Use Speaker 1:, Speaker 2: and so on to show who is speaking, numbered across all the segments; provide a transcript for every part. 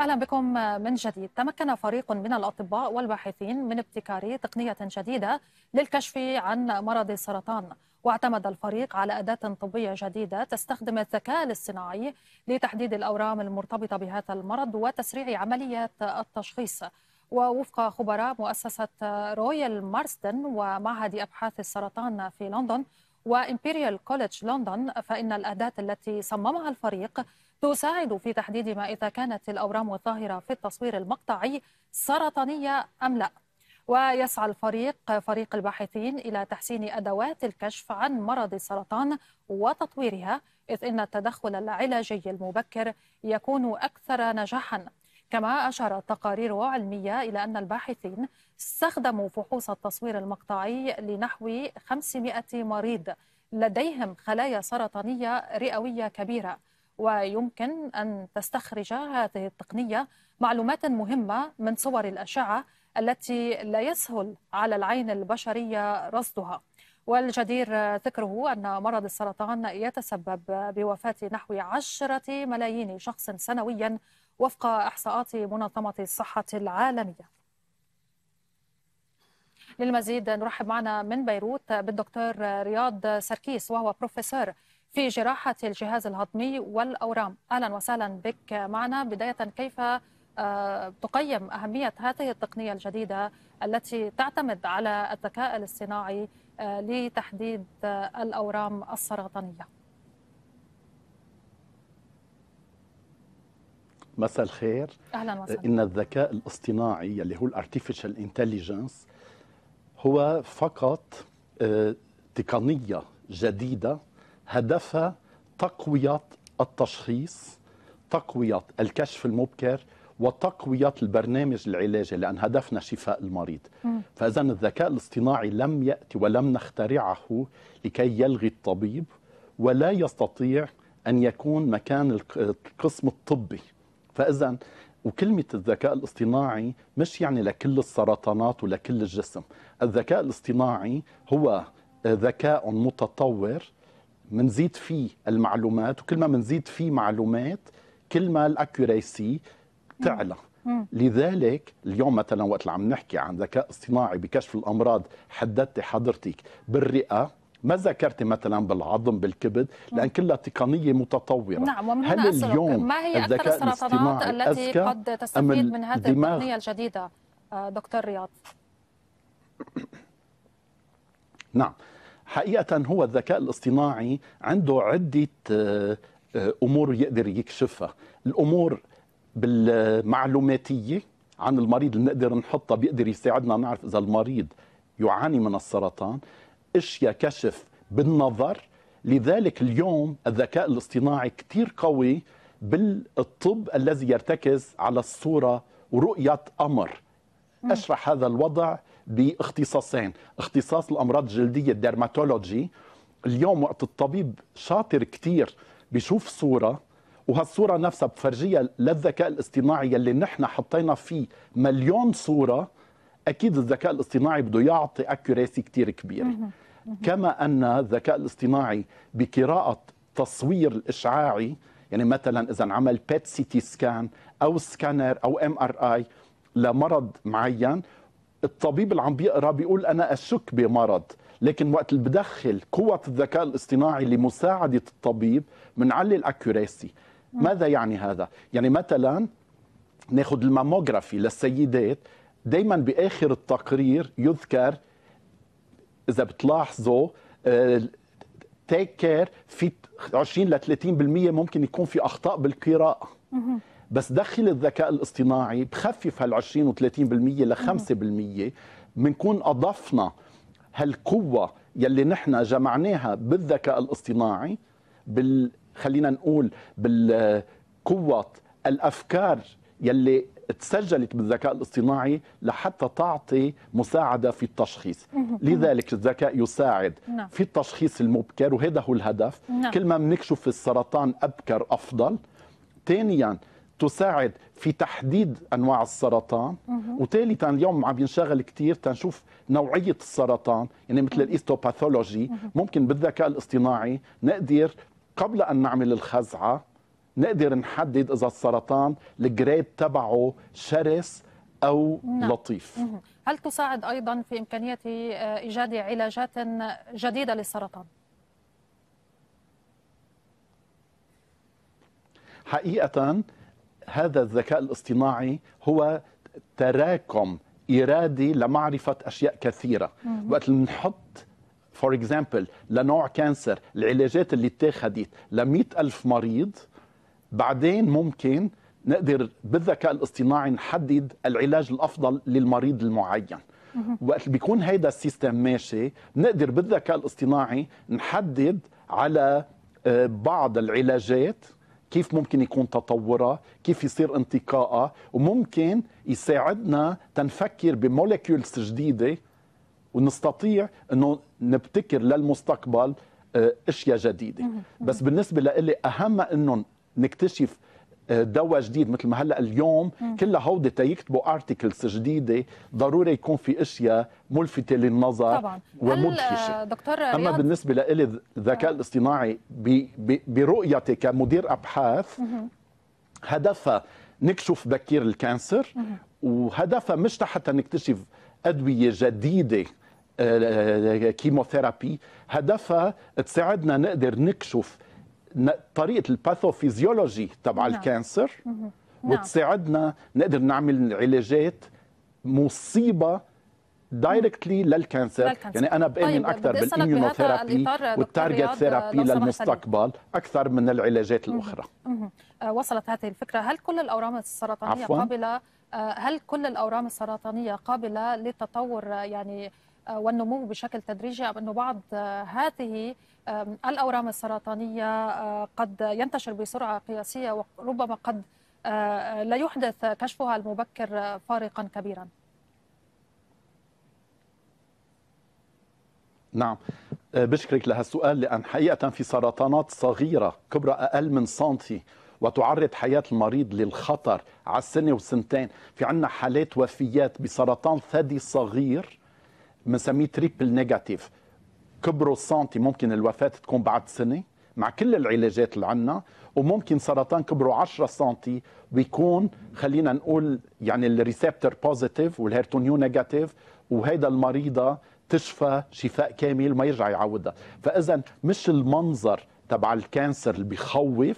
Speaker 1: أهلا بكم من جديد تمكن فريق من الأطباء والباحثين من ابتكار تقنية جديدة للكشف عن مرض السرطان واعتمد الفريق على أداة طبية جديدة تستخدم الذكاء الاصطناعي لتحديد الأورام المرتبطة بهذا المرض وتسريع عملية التشخيص ووفق خبراء مؤسسة رويال مارستن ومعهد أبحاث السرطان في لندن وإمبريال كوليدج لندن فإن الأداة التي صممها الفريق تساعد في تحديد ما إذا كانت الأورام الظاهرة في التصوير المقطعي سرطانية أم لا ويسعى الفريق فريق الباحثين إلى تحسين أدوات الكشف عن مرض السرطان وتطويرها إذ إن التدخل العلاجي المبكر يكون أكثر نجاحاً كما أشارت تقارير علمية إلى أن الباحثين استخدموا فحوص التصوير المقطعي لنحو 500 مريض لديهم خلايا سرطانية رئوية كبيرة ويمكن أن تستخرج هذه التقنية معلومات مهمة من صور الأشعة التي لا يسهل على العين البشرية رصدها والجدير ذكره أن مرض السرطان يتسبب بوفاة نحو عشرة ملايين شخص سنويا وفق إحصاءات منظمة الصحة العالمية للمزيد نرحب معنا من بيروت بالدكتور رياض سركيس وهو بروفيسور في جراحة الجهاز الهضمي والأورام أهلا وسهلا بك معنا بداية كيف آه، تقيم أهمية هذه التقنية الجديدة التي تعتمد على الذكاء الاصطناعي آه، لتحديد آه، الأورام السرطانية
Speaker 2: مساء الخير أهلا وسهلا إن الذكاء الاصطناعي اللي هو الارتفيشال انتليجنس هو فقط تقنية جديدة هدفها تقوية التشخيص تقوية الكشف المبكر وتقوية البرنامج العلاجي لأن هدفنا شفاء المريض فإذا الذكاء الاصطناعي لم يأتي ولم نخترعه لكي يلغي الطبيب ولا يستطيع أن يكون مكان القسم الطبي فإذا وكلمة الذكاء الاصطناعي مش يعني لكل السرطانات ولكل الجسم الذكاء الاصطناعي هو ذكاء متطور بنزيد فيه المعلومات وكل ما بنزيد فيه معلومات كل ما الاكوريسي تعلى لذلك اليوم مثلا وقت اللي عم نحكي عن ذكاء اصطناعي بكشف الامراض حددتي حضرتك بالرئه ما ذكرتي مثلا بالعظم بالكبد لان كلها تقنيه متطوره نعم ومن هل اليوم ما هي الذكاء اكثر السرطانات التي قد تستفيد من هذه التقنيه
Speaker 1: الجديده آه، دكتور رياض
Speaker 2: نعم حقيقة هو الذكاء الاصطناعي عنده عدة آه، أمور يقدر يكشفها الأمور بالمعلوماتية عن المريض اللي نقدر نحطها بيقدر يساعدنا نعرف إذا المريض يعاني من السرطان اشياء كشف بالنظر لذلك اليوم الذكاء الاصطناعي كتير قوي بالطب الذي يرتكز على الصورة ورؤية أمر أشرح هذا الوضع باختصاصين اختصاص الامراض الجلديه الدرماتولوجي اليوم وقت الطبيب شاطر كتير بشوف صوره وهالصوره نفسها بفرجيها للذكاء الاصطناعي يلي نحن حطينا فيه مليون صوره اكيد الذكاء الاصطناعي بده يعطي اكوريسي كتير كبيره كما ان الذكاء الاصطناعي بقراءه تصوير الاشعاعي يعني مثلا اذا عمل بيت سي تي سكان او سكانر او ام ار اي لمرض معين الطبيب اللي عم بيقرا بيقول انا اشك بمرض لكن وقت اللي بدخل قوة الذكاء الاصطناعي لمساعدة الطبيب بنعلي الاكوريسي ماذا يعني هذا؟ يعني مثلا ناخذ الماموغرافي للسيدات دائما باخر التقرير يذكر اذا بتلاحظوا تيك آه، كير في 20 ل 30% ممكن يكون في اخطاء بالقراءه بس دخل الذكاء الاصطناعي بخفف هال 20 و30% ل 5% بنكون اضفنا هالقوه يلي نحن جمعناها بالذكاء الاصطناعي بال خلينا نقول بالقوه الافكار يلي تسجلت بالذكاء الاصطناعي لحتى تعطي مساعدة في التشخيص لذلك الذكاء يساعد نعم. في التشخيص المبكر وهذا هو الهدف نعم. كل ما بنكشف السرطان أبكر أفضل ثانيا تساعد في تحديد انواع السرطان وثالثا اليوم عم ينشغل كثير تنشوف نوعيه السرطان يعني مثل الايستوباثولوجي ممكن بالذكاء الاصطناعي نقدر قبل ان نعمل الخزعه نقدر نحدد اذا السرطان الجريد تبعه شرس او نعم. لطيف
Speaker 1: هل تساعد ايضا في امكانيه آه، ايجاد علاجات جديده للسرطان
Speaker 2: حقيقه هذا الذكاء الاصطناعي هو تراكم إرادي لمعرفة أشياء كثيرة وقت نحط فور اكزامبل لنوع كانسر العلاجات اللي اتخذت ل ألف مريض بعدين ممكن نقدر بالذكاء الاصطناعي نحدد العلاج الافضل للمريض المعين وقت بيكون هيدا السيستم ماشي نقدر بالذكاء الاصطناعي نحدد على آه، بعض العلاجات كيف ممكن يكون تطورها كيف يصير انتقائها وممكن يساعدنا تنفكر بمولكيولز جديدة ونستطيع أنه نبتكر للمستقبل آه، اشياء جديده بس بالنسبه لإلي اهم أنه نكتشف دواء جديد مثل ما هلا اليوم كلها هودي تيكتبوا ارتكلز جديده ضروري يكون في اشياء ملفته للنظر طبعا. ومدهشه آه،
Speaker 1: دكتور رياض... اما بالنسبه
Speaker 2: لإلي الذكاء آه. الاصطناعي برؤيتي كمدير ابحاث هدفها نكشف بكير الكانسر وهدفها مش حتى نكتشف ادويه جديده آه، كيموثيرابي هدفها تساعدنا نقدر نكشف طريقه الباثوفيزيولوجي تبع نعم. الكانسر نعم. وتساعدنا نقدر نعمل علاجات مصيبه دايركتلي للكانسر. للكانسر يعني انا بامن طيب اكثر بالاميونوثيرابي والتارجت ثيرابي للمستقبل اكثر من العلاجات الاخرى
Speaker 1: مم. مم. آه، وصلت هذه الفكره هل كل الاورام السرطانيه عفواً؟ قابله آه، هل كل الاورام السرطانيه قابله للتطور آه، يعني آه، والنمو بشكل تدريجي أم أن بعض آه، هذه الأورام السرطانية آه، قد ينتشر بسرعة قياسية وربما قد لا يحدث كشفها المبكر فارقا كبيرا
Speaker 2: نعم بشكرك لها السؤال لأن حقيقة في سرطانات صغيرة كبرى أقل من سنتي وتعرض حياة المريض للخطر على السنة والسنتين في عنا حالات وفيات بسرطان ثدي صغير بنسميه تريبل نيجاتيف كبروا السنتي ممكن الوفاه تكون بعد سنه مع كل العلاجات اللي عندنا وممكن سرطان كبروا 10 سنتي ويكون خلينا نقول يعني الريسبتر بوزيتيف والهيرتونيو نيجاتيف وهيدا المريضه تشفى شفاء كامل ما يرجع يعودها فاذا مش المنظر تبع الكانسر اللي بخوف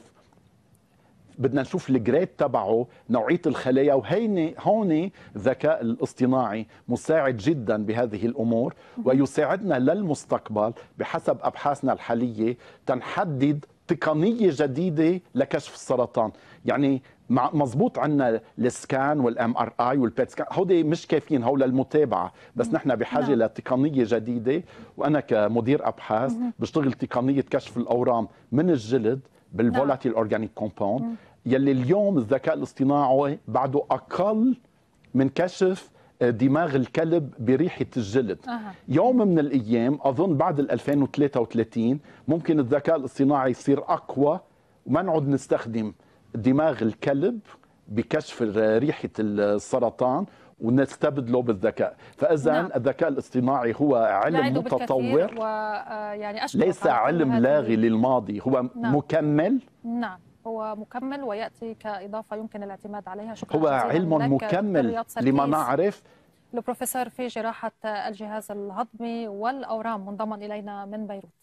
Speaker 2: بدنا نشوف الجريد تبعه نوعيه الخلايا وهين هون الذكاء الاصطناعي مساعد جدا بهذه الامور ويساعدنا للمستقبل بحسب ابحاثنا الحاليه تنحدد تقنيه جديده لكشف السرطان يعني مزبوط عندنا السكان والام ار اي والبيت سكان هودي مش كافيين هول المتابعه بس نحن بحاجه نعم. لتقنيه جديده وانا كمدير ابحاث بشتغل تقنيه كشف الاورام من الجلد بالفولاتيل نعم. اورجانيك كومباوند يلي اليوم الذكاء الاصطناعي بعده أقل من كشف آه، دماغ الكلب بريحة الجلد أه. يوم من الأيام أظن بعد 2033 ممكن الذكاء الاصطناعي يصير أقوى وما نعود نستخدم دماغ الكلب بكشف ريحة السرطان ونستبدله بالذكاء فاذا نعم. الذكاء الاصطناعي هو علم متطور
Speaker 1: و... آه، يعني ليس علم لاغي
Speaker 2: للماضي هو نعم. مكمل
Speaker 1: نعم هو مكمل وياتي كاضافه يمكن الاعتماد عليها شكرا هو علم مكمل لما نعرف البروفيسور في جراحه الجهاز الهضمي والاورام منضما الينا من بيروت